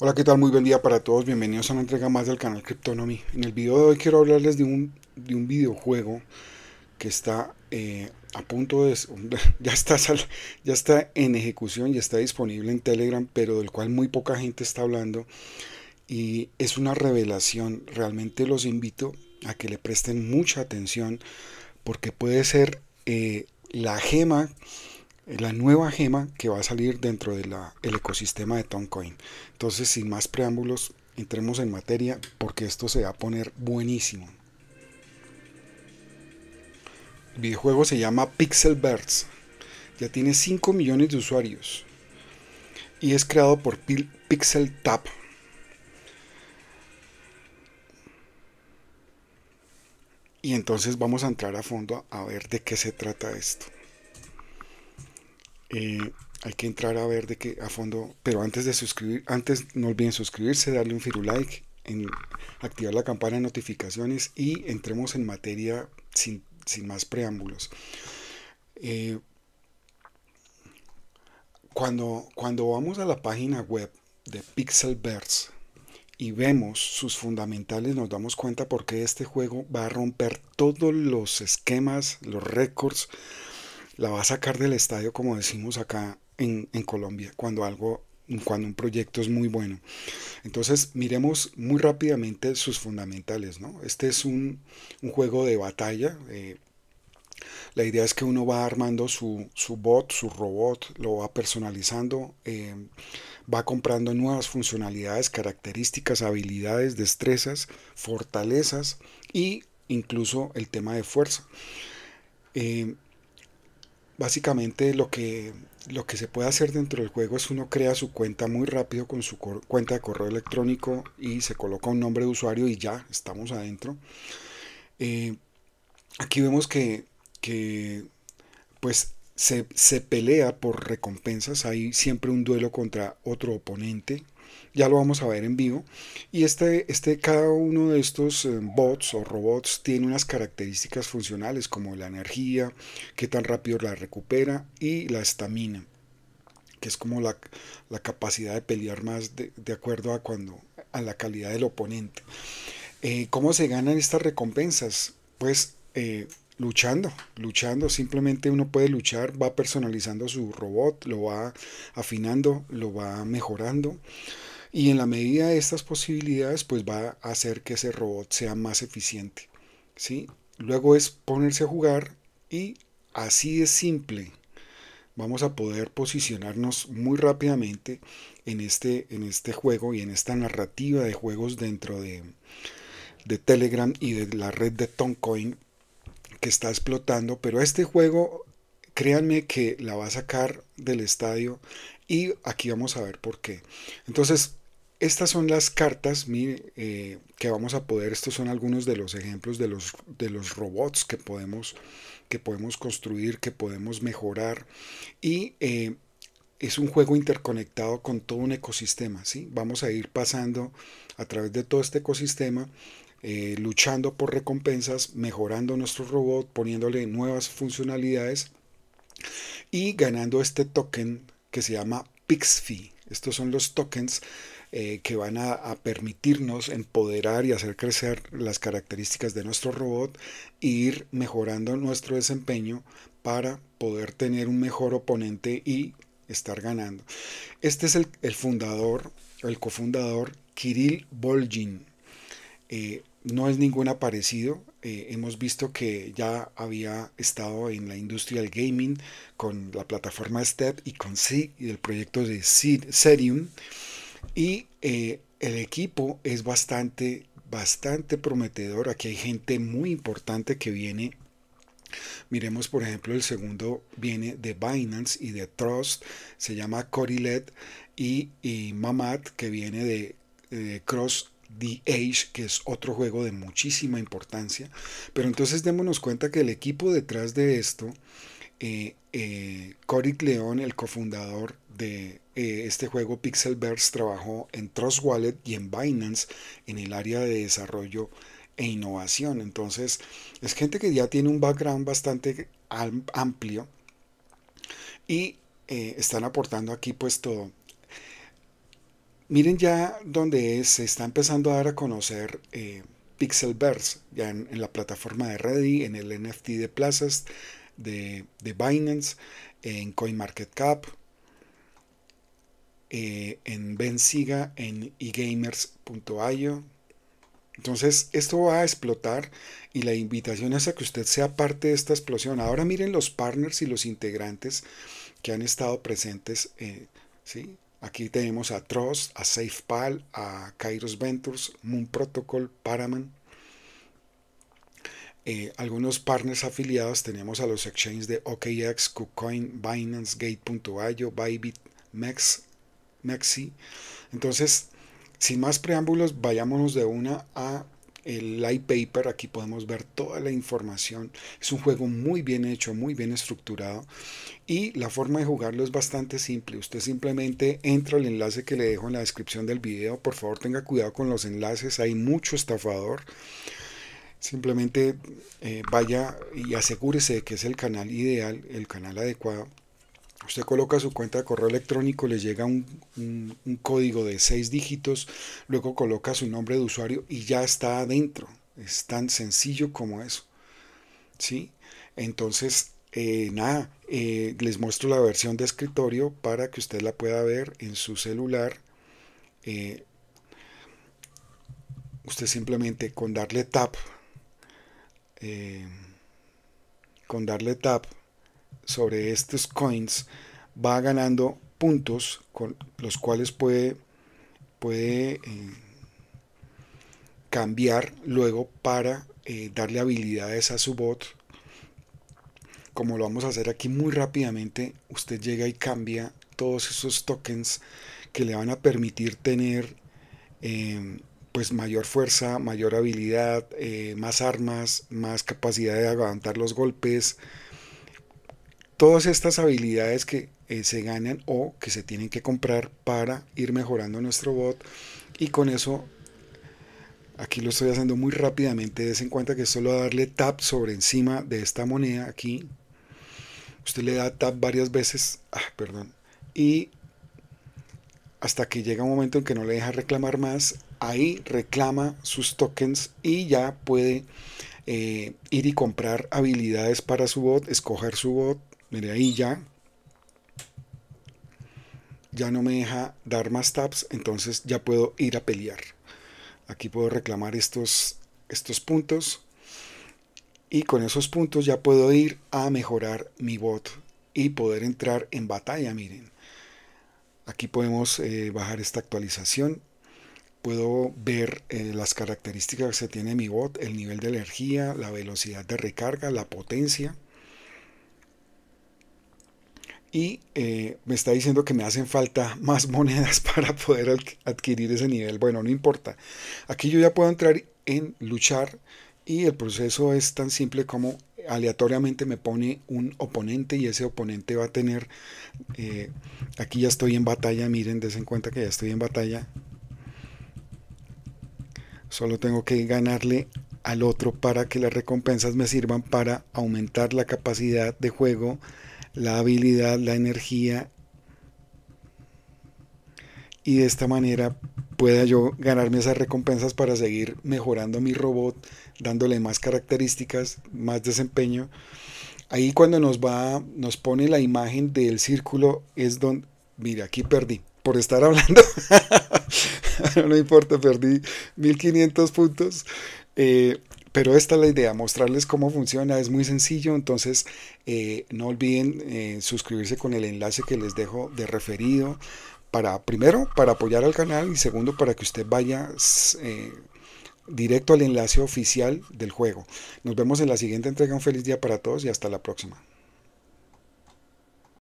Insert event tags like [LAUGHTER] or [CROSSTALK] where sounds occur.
Hola, ¿qué tal? Muy buen día para todos. Bienvenidos a una entrega más del canal Cryptonomy. En el video de hoy quiero hablarles de un, de un videojuego que está eh, a punto de... [LAUGHS] Ya está, ya está en ejecución, y está disponible en Telegram, pero del cual muy poca gente está hablando. Y es una revelación. Realmente los invito a que le presten mucha atención porque puede ser eh, la gema la nueva gema que va a salir dentro del ecosistema de Toncoin. Entonces, sin más preámbulos, entremos en materia porque esto se va a poner buenísimo. El videojuego se llama Pixel Birds Ya tiene 5 millones de usuarios. Y es creado por Pixel Tap. Y entonces vamos a entrar a fondo a ver de qué se trata esto. Eh, hay que entrar a ver de qué a fondo, pero antes de suscribir, antes no olviden suscribirse, darle un firulike en, activar la campana de notificaciones y entremos en materia sin, más preámbulos. Eh, cuando, cuando vamos a la página web de Pixelverse y vemos sus fundamentales, nos damos cuenta porque este juego va a romper todos los esquemas, los récords, la va a sacar del estadio, como decimos acá en, Colombia, cuando algo cuando un proyecto es muy bueno. Entonces, miremos muy rápidamente sus fundamentales. Este es un, juego de batalla. Eh, la idea es que uno va armando su, bot, su robot, lo va personalizando, eh, va comprando nuevas funcionalidades, características, habilidades, destrezas, fortalezas e incluso el tema de fuerza. Eh, básicamente lo que, lo que se puede hacer dentro del juego es uno crea su cuenta muy rápido con su cuenta de correo electrónico y se coloca un nombre de usuario y ya estamos adentro. Eh, aquí vemos que, pues se, se pelea por recompensas, hay siempre un duelo contra otro oponente ya lo vamos a ver en vivo. Y este, este, cada uno de estos eh, bots o robots tiene unas características funcionales como la energía, qué tan rápido la recupera y la estamina, que es como la, capacidad de pelear más de, acuerdo a, cuando, a la calidad del oponente. Eh, ¿Cómo se ganan estas recompensas? Pues eh, luchando, luchando, simplemente uno puede luchar, va personalizando su robot, lo va afinando, lo va mejorando y en la medida de estas posibilidades pues va a hacer que ese robot sea más eficiente. ¿sí? Luego es ponerse a jugar y así es simple vamos a poder posicionarnos muy rápidamente en este, en este juego y en esta narrativa de juegos dentro de, de Telegram y de la red de Toncoin que está explotando, pero este juego créanme que la va a sacar del estadio y aquí vamos a ver por qué. Entonces, estas son las cartas eh, que vamos a poder, estos son algunos de los ejemplos de los, de los robots que podemos, que podemos construir, que podemos mejorar. Y eh, es un juego interconectado con todo un ecosistema. ¿sí? Vamos a ir pasando a través de todo este ecosistema eh, luchando por recompensas, mejorando nuestro robot, poniéndole nuevas funcionalidades y ganando este token que se llama PixFee Estos son los tokens eh, que van a, permitirnos empoderar y hacer crecer las características de nuestro robot e ir mejorando nuestro desempeño para poder tener un mejor oponente y estar ganando. Este es el, fundador, el cofundador Kirill Bolgin. Eh, no es ningún aparecido. Eh, hemos visto que ya había estado en la industria del gaming con la plataforma Step y con SIG y el proyecto de Serium. Y eh, el equipo es bastante, bastante prometedor. Aquí hay gente muy importante que viene Miremos, por ejemplo, el segundo viene de Binance y de Trust, se llama Corilet y, y Mamat, que viene de, de Cross The Age, que es otro juego de muchísima importancia. Pero entonces démonos cuenta que el equipo detrás de esto, eh, eh, Cory León, el cofundador de eh, este juego Pixelverse, trabajó en Trust Wallet y en Binance en el área de desarrollo e innovación. Entonces, es gente que ya tiene un background bastante amplio y están aportando aquí pues todo. Miren ya donde se está empezando a dar a conocer eh, Pixelverse, ya en, la plataforma de Ready, en el NFT de Plazas, de, Binance, en CoinMarketCap, eh, en Bensiga, en egamers.io. Entonces, esto va a explotar y la invitación es a que usted sea parte de esta explosión. Ahora miren los partners y los integrantes que han estado presentes. Eh, ¿sí? Aquí tenemos a Trust, a SafePal, a Kairos Ventures, Moon Protocol, Paraman eh, algunos partners afiliados tenemos a los exchanges de OKX, KuCoin, Binance, Gate.io, Bybit, Maxi. Mexi. Entonces, sin más preámbulos, vayámonos de una a el light paper, aquí podemos ver toda la información. Es un juego muy bien hecho, muy bien estructurado y la forma de jugarlo es bastante simple. Usted simplemente entra al enlace que le dejo en la descripción del video. Por favor, tenga cuidado con los enlaces, hay mucho estafador simplemente eh, vaya y asegúrese de que es el canal ideal, el canal adecuado Usted coloca su cuenta de correo electrónico, le llega un, código de seis dígitos, luego coloca su nombre de usuario y ya está adentro. Es tan sencillo como eso. ¿Sí? Entonces, eh, nada, eh, les muestro la versión de escritorio para que usted la pueda ver en su celular. Eh, usted simplemente con darle tap, con darle tap, sobre estos coins va ganando puntos con los cuales puede, puede eh, cambiar luego para eh, darle habilidades a su bot. Como lo vamos a hacer aquí muy rápidamente, usted llega y cambia todos esos tokens que le van a permitir tener eh, pues mayor fuerza, mayor habilidad, más armas, más capacidad de aguantar los golpes, todas estas habilidades que eh, se ganan o que se tienen que comprar para ir mejorando nuestro bot y con eso aquí lo estoy haciendo muy rápidamente des en cuenta que solo darle tap sobre encima de esta moneda aquí usted le da tap varias veces ah, perdón y hasta que llega un momento en que no le deja reclamar más ahí reclama sus tokens y ya puede eh, ir y comprar habilidades para su bot escoger su bot Miren ahí ya. Ya no me deja dar más tabs, entonces ya puedo ir a pelear. Aquí puedo reclamar estos, estos puntos. Y con esos puntos ya puedo ir a mejorar mi bot y poder entrar en batalla, miren. Aquí podemos eh, bajar esta actualización. Puedo ver eh, las características que se tiene mi bot, el nivel de energía, la velocidad de recarga, la potencia y eh, me está diciendo que me hacen falta más [LAUGHS] monedas para poder adquirir ese nivel. Bueno, no importa. Aquí yo ya puedo entrar en luchar y el proceso es tan simple como aleatoriamente me pone un oponente y ese oponente va a tener, eh, aquí ya estoy en batalla, miren, en cuenta que ya estoy en batalla. Solo tengo que ganarle al otro para que las recompensas me sirvan para aumentar la capacidad de juego la habilidad, la energía y de esta manera pueda yo ganarme esas recompensas para seguir mejorando mi robot, dándole más características, más desempeño. Ahí cuando nos va, nos pone la imagen del círculo es donde, mira, aquí perdí por estar [LAUGHS] hablando. no importa, perdí 1500 puntos. Eh, pero esta es la idea, mostrarles cómo funciona, es muy sencillo, entonces eh, no olviden eh, suscribirse con el enlace que les dejo de referido para, primero, para apoyar al canal y segundo, para que usted vaya eh, directo al enlace oficial del juego. Nos vemos en la siguiente entrega, un feliz día para todos y hasta la próxima.